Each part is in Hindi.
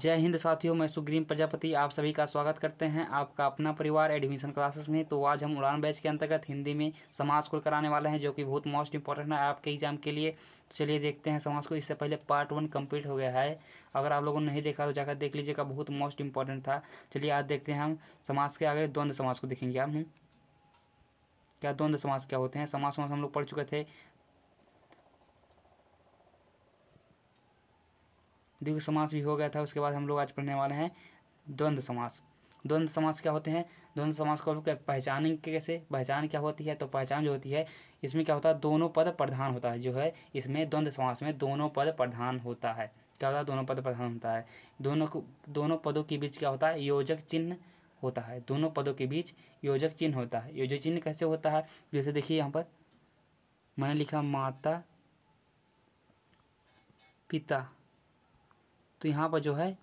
जय हिंद साथियों मैं सुग्रीम प्रजापति आप सभी का स्वागत करते हैं आपका अपना परिवार एडमिशन क्लासेस में तो आज हम उड़ान बैच के अंतर्गत हिंदी में समाज को कराने वाले हैं जो कि बहुत मोस्ट इंपॉर्टेंट है आपके एग्जाम के लिए तो चलिए देखते हैं समाज को इससे पहले पार्ट वन कंप्लीट हो गया है अगर आप लोगों ने नहीं देखा तो जाकर देख लीजिएगा बहुत मोस्ट इंपॉर्टेंट था चलिए आज देखते हैं हम समाज के आगे द्वंद्व समाज को देखेंगे हम क्या द्वंद्व समाज क्या होते हैं समाज समाज हम लोग पढ़ चुके थे द्विग समास भी हो गया था उसके बाद हम लोग आज पढ़ने वाले हैं द्वंद्व समास द्वंद्व समास क्या होते हैं द्वंद्व समास को क्या पहचान कैसे पहचान क्या होती है तो पहचान जो होती है इसमें क्या होता है दोनों पद प्रधान होता है जो है इसमें द्वंद्व समास में दोनों पद प्रधान होता है क्या होता है दोनों पद प्रधान होता है दोनों को दोनों पदों के बीच क्या होता है योजक चिन्ह होता है दोनों पदों के बीच योजक चिन्ह होता है योजक चिन्ह कैसे होता है जैसे देखिए यहाँ पर मैंने लिखा माता पिता तो यहाँ पर जो है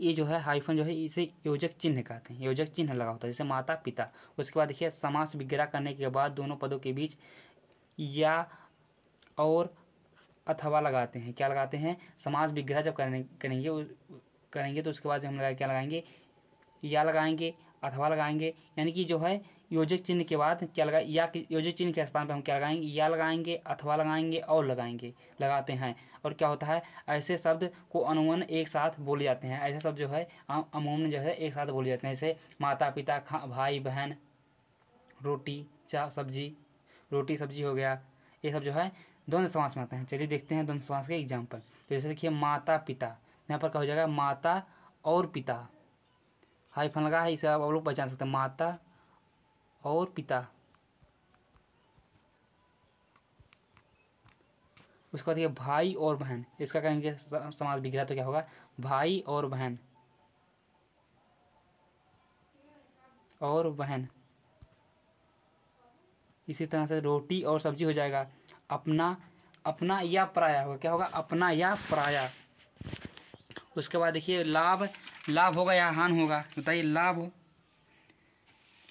ये जो है हाइफन जो है इसे योजक चिन्ह कहते हैं योजक चिन्ह लगा होता है जैसे माता पिता उसके बाद देखिए समास विग्रह करने के बाद दोनों पदों के बीच या और अथवा लगाते हैं क्या लगाते हैं समास विग्रह जब करने करेंगे करेंगे तो उसके बाद हम लगा क्या लगाएंगे या लगाएंगे अथवा लगाएंगे यानी कि जो है योजक चिन्ह के बाद क्या लगा या कि योजक चिन्ह के स्थान पर हम क्या लगाएंगे या लगाएंगे अथवा लगाएंगे और लगाएंगे लगाते हैं और क्या होता है ऐसे शब्द को अमूमन एक साथ बोले जाते हैं ऐसे शब्द जो है अमूमन जो है एक साथ बोले जाते हैं जैसे माता पिता खा भाई बहन रोटी चा सब्जी रोटी सब्जी हो गया ये सब जो है द्वंद्व समास में आते हैं चलिए देखते हैं द्वंद्व समास के एग्जाम्पल तो जैसे देखिए माता पिता यहाँ पर क्या हो जाएगा माता और पिता हाई फन लगा है इसे आप लोग पहचान सकते हैं माता और पिता उसके बाद भाई और बहन इसका कहेंगे समाज बिगड़ा तो क्या होगा भाई और बहन और बहन इसी तरह से रोटी और सब्जी हो जाएगा अपना अपना या पराया होगा क्या होगा अपना या पराया उसके बाद देखिए लाभ लाभ होगा या हान होगा बताइए लाभ हो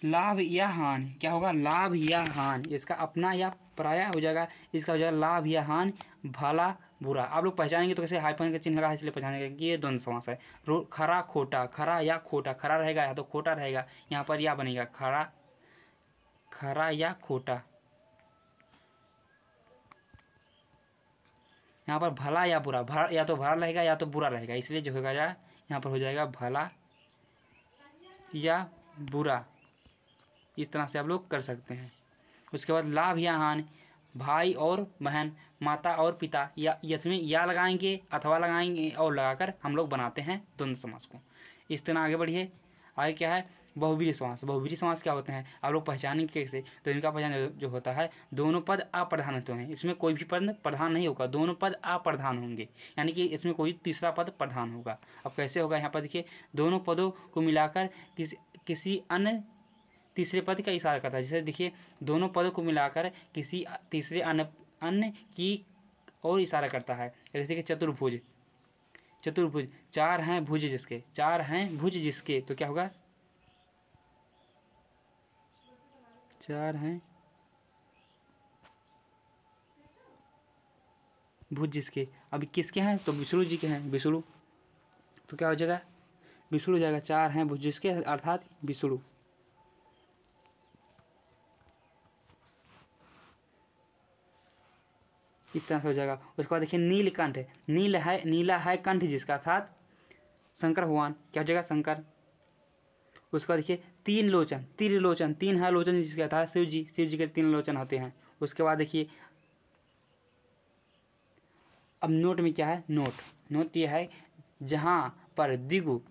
लाभ या हान क्या होगा लाभ या हान इसका अपना या पराया हो जाएगा इसका हो जाएगा लाभ या हान भला बुरा आप लोग पहचानेंगे तो कैसे हाइपन का चिन्ह लगा है इसलिए पहचानेंगे कि ये दोनों समास है खरा खोटा खरा या खोटा खरा रहेगा या तो खोटा रहेगा यहाँ पर या बनेगा खरा खरा या खोटा यहाँ पर भला या बुरा भला या तो भला रहेगा या तो बुरा रहेगा इसलिए जो होगा यहाँ पर हो जाएगा भला या बुरा इस तरह से आप लोग कर सकते हैं उसके बाद लाभ या हानि भाई और बहन माता और पिता या यथमें या लगाएंगे अथवा लगाएंगे और लगाकर हम लोग बनाते हैं द्वंद्व समास को इस तरह आगे बढ़िए आगे क्या है बहुवीर समास बहुवीर समास क्या होते हैं आप लोग पहचानेंगे कैसे तो इनका पहचान जो होता है दोनों पद अप्रधान होते हैं इसमें कोई भी पद प्रधान नहीं होगा दोनों पद अप्रधान होंगे यानी कि इसमें कोई तीसरा पद प्रधान होगा अब कैसे होगा यहाँ पर देखिए दोनों पदों को मिलाकर किसी किसी अन्य तीसरे पद का इशारा करता है जैसे देखिए दोनों पदों को मिलाकर किसी तीसरे अन्य अन्य की और इशारा करता है जैसे देखिए चतुर्भुज चतुर्भुज चार हैं भुज जिसके चार हैं भुज जिसके तो क्या होगा चार हैं भुज जिसके अभी किसके हैं तो विष्णु जी के हैं विष्णु तो क्या हो जाएगा विष्णु हो जाएगा चार हैं भुज जिसके अर्थात विष्णु इस तरह से हो जाएगा उसके बाद देखिए नीलकंठ नील है नीला है कंठ जिसका अर्थात शंकर भगवान क्या हो जाएगा शंकर उसके बाद देखिए तीन लोचन त्रिलोचन लोचन तीन है लोचन जिसका अर्थात शिव जी शिव जी के तीन लोचन होते हैं उसके बाद देखिए अब नोट में क्या है नोट नोट ये है जहाँ पर द्विगु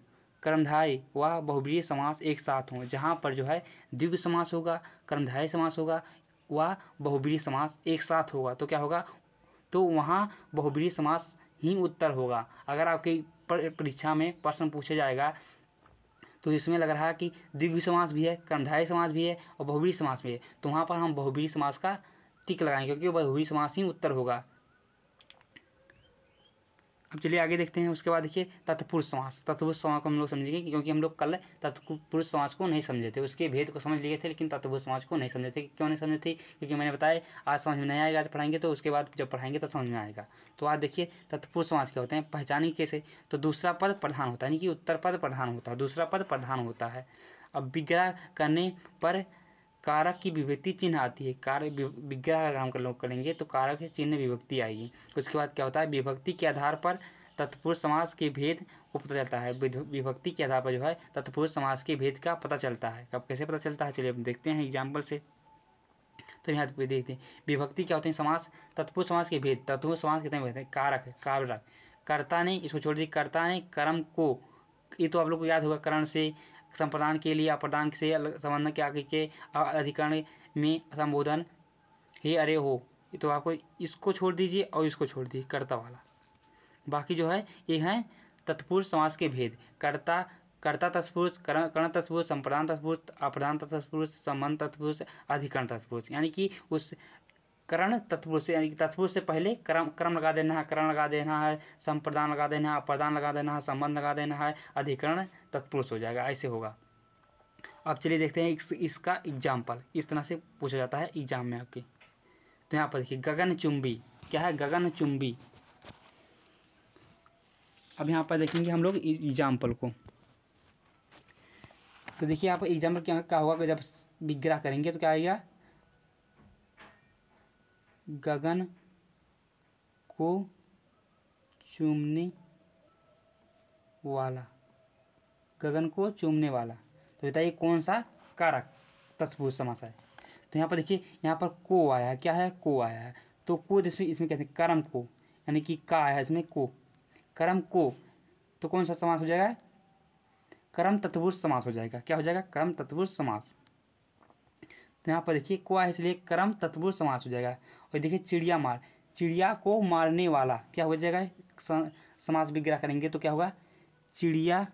कर्मधारी व बहुवीय समास एक साथ हों जहाँ पर जो है दिगु समास होगा कर्मधारी समास होगा व बहुब्रीय समास एक साथ होगा तो क्या होगा तो वहाँ बहुब्रीही समास ही उत्तर होगा अगर आपकी परीक्षा में प्रश्न पूछा जाएगा तो इसमें लग रहा है कि द्विगु समास भी है कर्मधारय समास भी है और बहुब्रीही समास भी है तो वहाँ पर हम बहुब्रीही समास का टिक लगाएंगे क्योंकि बहुब्रीही समास ही उत्तर होगा अब चलिए आगे देखते हैं उसके बाद देखिए तत्पुरुष समास तत्पुरुष समास को हम लोग समझेंगे क्योंकि हम लोग कल तत्पुरुष समास को नहीं समझे थे उसके भेद को समझ लिए थे लेकिन तत्पुरुष समास को नहीं समझे थे क्यों नहीं समझे थे क्योंकि मैंने बताया आज समझ में नहीं आएगा आज पढ़ाएंगे तो उसके बाद जब पढ़ाएंगे तो समझ में आएगा तो आज देखिए तत्पुरुष समास क्या होते हैं पहचानी कैसे तो दूसरा पद प्रधान होता है यानी कि उत्तर पद प्रधान होता है दूसरा पद प्रधान होता है अब विग्रह करने पर कारक की विभक्ति चिन्ह आती है कारक विग्रह का काम कर लोग करेंगे तो कारक से चिन्ह विभक्ति आएगी उसके बाद क्या होता है विभक्ति के आधार पर तत्पुरुष समास के भेद को पता चलता है विभक्ति के आधार पर जो है तत्पुरुष समास के भेद का पता चलता है कब कैसे पता चलता है चलिए देखते हैं एग्जाम्पल से तो यहाँ पे देखते हैं विभक्ति क्या होती है समास तत्पुरुष समास के भेद तत्पुरुष समास कितने भेद हैं कारक कारक कर्ता ने इसको छोड़ दी कर्ता ने कर्म को ये तो आप लोग को याद होगा करण से संप्रदान के लिए अप्रदान से संबंध के आगे के अधिकरण में संबोधन हे अरे हो तो आपको इसको छोड़ दीजिए और इसको छोड़ दीजिए कर्ता वाला बाकी जो है ये हैं तत्पुरुष समाज के भेद कर्ता कर्ता तत्पुरुष कर्ण कर्ण तत्पुरुष संप्रदान तत्पुरुष अप्रदान तत्पुरुष संबंध तत्पुरुष अधिकरण तत्पुरुष यानी कि उस करण तत्व से यानी कि तत्व से पहले क्रम क्रम लगा देना है करण लगा देना है संप्रदान लगा देना है अप्रदान लगा देना है संबंध लगा देना है अधिकरण तत्पुरुष हो जाएगा ऐसे होगा अब चलिए देखते हैं इस, इसका एग्जाम्पल इस तरह से पूछा जाता है एग्जाम में आपके तो यहाँ पर देखिए गगन चुंबी क्या है गगन चुंबी अब यहाँ पर देखेंगे हम लोग एग्जाम्पल को तो देखिए यहाँ पर एग्जाम्पल क्या क्या होगा जब विग्रह करेंगे तो क्या आएगा गगन को चूमने वाला गगन को चूमने वाला तो बताइए कौन सा कारक तस्बूत समास है तो यहाँ पर देखिए यहाँ पर को आया है क्या है को आया है तो को जिसमें इसमें कहते हैं कर्म को यानी कि का आया है इसमें को कर्म को तो कौन सा समास हो जाएगा कर्म तत्पुरुष समास हो जाएगा क्या हो जाएगा कर्म तत्पुरुष समास तो यहाँ पर देखिए को आया इसलिए कर्म तत्पुरुष समास हो जाएगा और देखिए चिड़िया मार चिड़िया को मारने वाला क्या हो जाएगा समास विग्रह करेंगे तो क्या होगा चिड़िया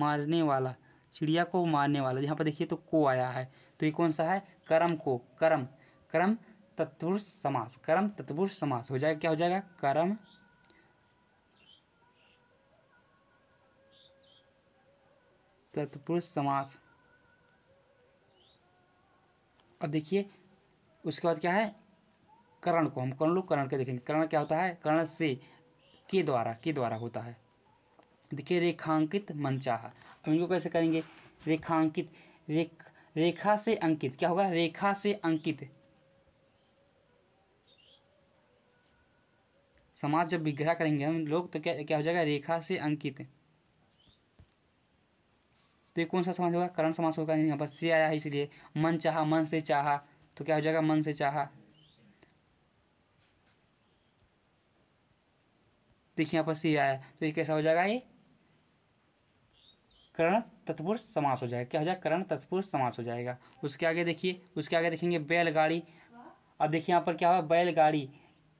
मारने वाला चिड़िया को मारने वाला यहाँ पर देखिए तो को आया है तो ये कौन सा है कर्म को कर्म कर्म तत्पुरुष समास कर्म तत्पुरुष समास हो जाएगा क्या हो जाएगा कर्म तत्पुरुष समास अब देखिए उसके बाद क्या है करण को हम कर्ण लोग करण के देखेंगे करण क्या होता है करण से के द्वारा के द्वारा होता है देखिए रेखांकित मनचाहा अब इनको कैसे करेंगे रेखांकित रेख रेखा से अंकित क्या होगा रेखा से अंकित समाज जब विग्रह करेंगे हम लोग तो क्या क्या हो जाएगा रेखा से अंकित तो ये कौन सा समास होगा करण समास होगा यहाँ पर से आया है इसलिए मन चाह मन से चाह तो क्या हो जाएगा मन से चाह देखिए यहाँ पर से आया तो ये कैसा हो जाएगा ये करण तत्पुरुष समास हो जाएगा क्या हो जाएगा करण तत्पुरुष समास हो जाएगा उसके आगे देखिए उसके आगे देखेंगे बैलगाड़ी अब देखिए यहाँ पर क्या होगा बैलगाड़ी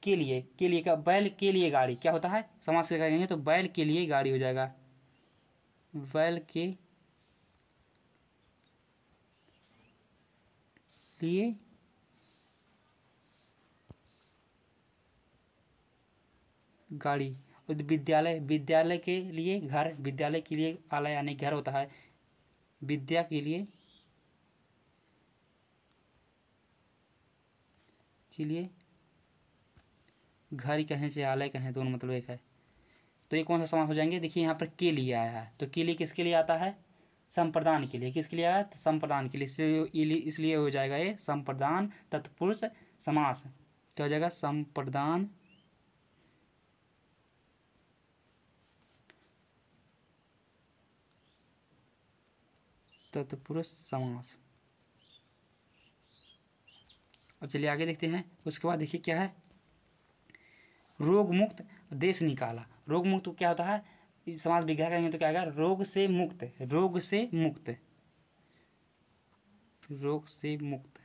के लिए के लिए क्या बैल के लिए गाड़ी क्या होता है समास से कहेंगे तो बैल के लिए गाड़ी हो जाएगा बैल के इसलिए गाड़ी विद्यालय विद्यालय के लिए घर विद्यालय के लिए आलय यानी घर होता है विद्या के लिए के लिए घर कहें से आलय कहें दोनों मतलब एक है तो ये कौन सा समास हो जाएंगे देखिए यहाँ पर के लिए आया है तो के लिए किसके लिए आता है संप्रदान के लिए किसके लिए आया संप्रदान के लिए इसलिए हो जाएगा ये संप्रदान तत्पुरुष समास क्या हो जाएगा संप्रदान तत्पुरुष समास अब चलिए आगे देखते हैं उसके बाद देखिए क्या है रोग मुक्त देश निकाला रोग मुक्त क्या होता है समाज विज्ञान करेंगे तो क्या आएगा रोग से मुक्त रोग से मुक्त रोग से मुक्त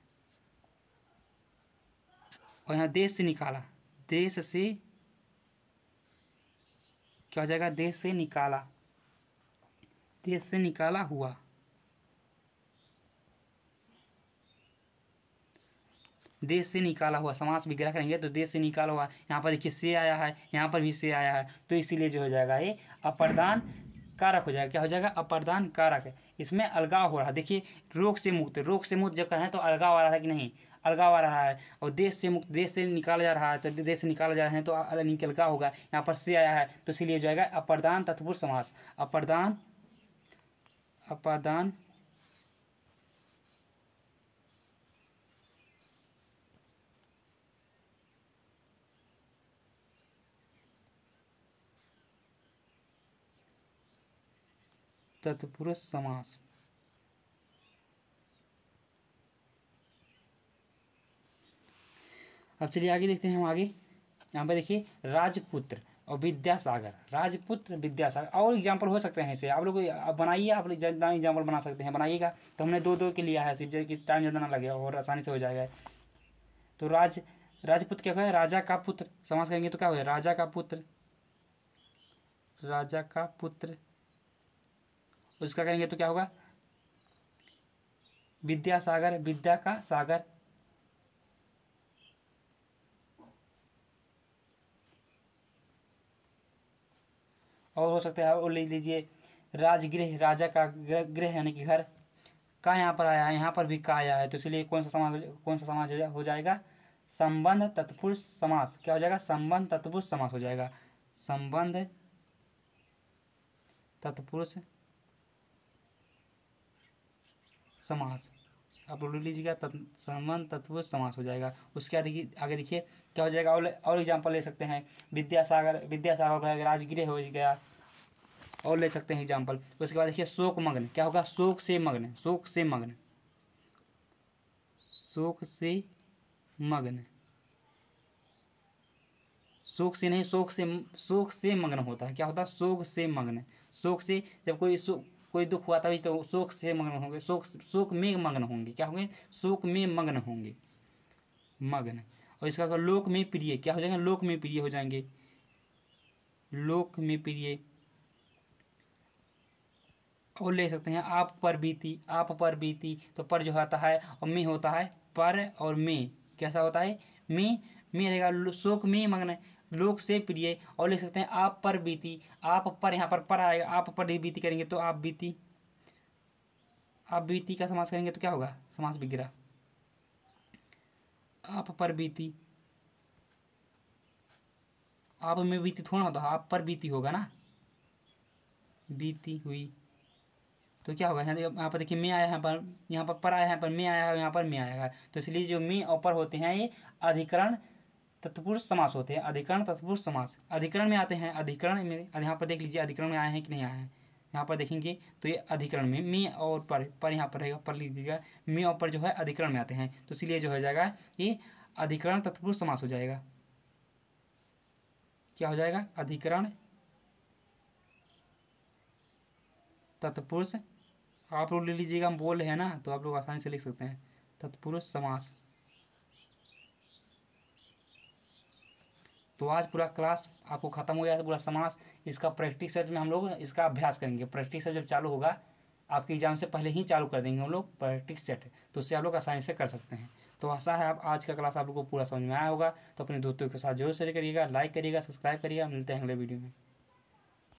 और यहाँ देश से निकाला देश से क्या हो जाएगा देश से निकाला देश से निकाला हुआ देश से निकाला हुआ समास विग्रह करेंगे तो देश से निकाला हुआ यहाँ पर देखिए से आया है यहाँ पर भी से आया है तो इसीलिए जो हो जाएगा ये अपरदान कारक हो जाएगा क्या हो जाएगा अपरदान कारक इसमें अलगाव हो रहा है देखिए रोग से मुक्त रोग से मुक्त जब करें तो अलगाव आ रहा है कि नहीं अलगाव आ रहा है और देश से मुक्त देश से निकाला जा रहा है तो देश से निकाला जा रहे हैं तो अलगाव होगा यहाँ पर से आया है तो इसीलिए जाएगा अपरदान तत्पुर समास अपरदान अपरदान तत्पुरुष समास अब चलिए आगे देखते हैं हम आगे यहाँ पर देखिए राजपुत्र और विद्यासागर राजपुत्र विद्यासागर और एग्जाम्पल हो सकते हैं इसे आप लोग बनाइए आप लोग जितना एग्जाम्पल बना सकते हैं बनाइएगा तो हमने दो दो के लिया है सिर्फ कि टाइम ज़्यादा ना लगे और आसानी से हो जाएगा तो राज राजपुत्र क्या है राजा का पुत्र समाज करेंगे तो क्या हो राजा का पुत्र राजा का पुत्र उसका तो करेंगे तो क्या होगा विद्यासागर विद्या का सागर और हो सकता है और ले लीजिए राजगृह राजा का गृह यानी कि घर का यहाँ पर आया है यहाँ पर भी का आया है तो इसलिए कौन सा समाज कौन सा समाज हो जाएगा संबंध तत्पुरुष समास क्या हो जाएगा संबंध तत्पुरुष समास हो जाएगा संबंध तत्पुरुष समास आप लोग लीजिएगा समान तत्व समास हो जाएगा उसके बाद आगे देखिए क्या हो जाएगा और एग्जाम्पल ले सकते हैं विद्यासागर विद्यासागर हो गया राजगृह हो गया और ले सकते हैं एग्जाम्पल उसके बाद देखिए शोक मग्न क्या होगा शोक से मग्न शोक से मग्न शोक से मग्न शोक से नहीं शोक से शोक से मग्न होता है क्या होता है शोक से मग्न शोक से जब कोई शोक कोई दुख हुआ तभी तो शोक से मग्न होंगे शोक शोक में मग्न होंगे क्या होंगे शोक में मग्न होंगे मग्न और इसका मतलब लोक में प्रिय क्या हो जाएंगे लोक में प्रिय हो जाएंगे लोक में प्रिय और ले सकते हैं आप पर बीती आप पर बीती तो पर जो होता है और में होता है पर और में कैसा होता है में में रहेगा शोक में मग्न लोग से प्रिय और लिख सकते हैं आप पर बीती आप पर यहाँ पर पर आएगा आप पर बीती करेंगे तो आप बीती आप बीती का समास करेंगे तो क्या होगा समास बिगड़ा आप पर बीती आप में बीती थोड़ा होता है आप पर बीती होगा ना बीती हुई तो क्या होगा यहाँ पर देखिए मैं आया यहाँ पर यहाँ पर पर आया यहाँ पर मैं आया यहाँ पर मैं आएगा तो इसलिए जो मैं और पर होते हैं ये अधिकरण तत्पुरुष समास होते हैं अधिकरण तत्पुरुष समास अधिकरण में आते हैं अधिकरण में यहाँ पर देख लीजिए अधिकरण में आए हैं कि नहीं आए हैं यहाँ पर देखेंगे तो ये अधिकरण में मी और पर पर यहाँ पर रहेगा पर लिख मी और पर जो है अधिकरण में आते हैं तो इसीलिए जो हो जाएगा ये अधिकरण तत्पुरुष समास हो जाएगा क्या हो जाएगा अधिकरण तत्पुरुष आप लोग ले लीजिएगा बोल रहे हैं ना तो आप लोग आसानी से लिख सकते हैं तत्पुरुष समास तो आज पूरा क्लास आपको खत्म हो गया पूरा समास इसका प्रैक्टिस सेट में हम लोग इसका अभ्यास करेंगे प्रैक्टिस सेट जब चालू होगा आपके एग्जाम से पहले ही चालू कर देंगे हम लोग प्रैक्टिस सेट तो उससे आप लोग आसानी से कर सकते हैं तो आशा है आप आज का क्लास आप लोग को पूरा समझ में आया होगा तो अपने दोस्तों के साथ जरूर शेयर करिएगा लाइक करिएगा सब्सक्राइब करिएगा मिलते हैं अगले वीडियो में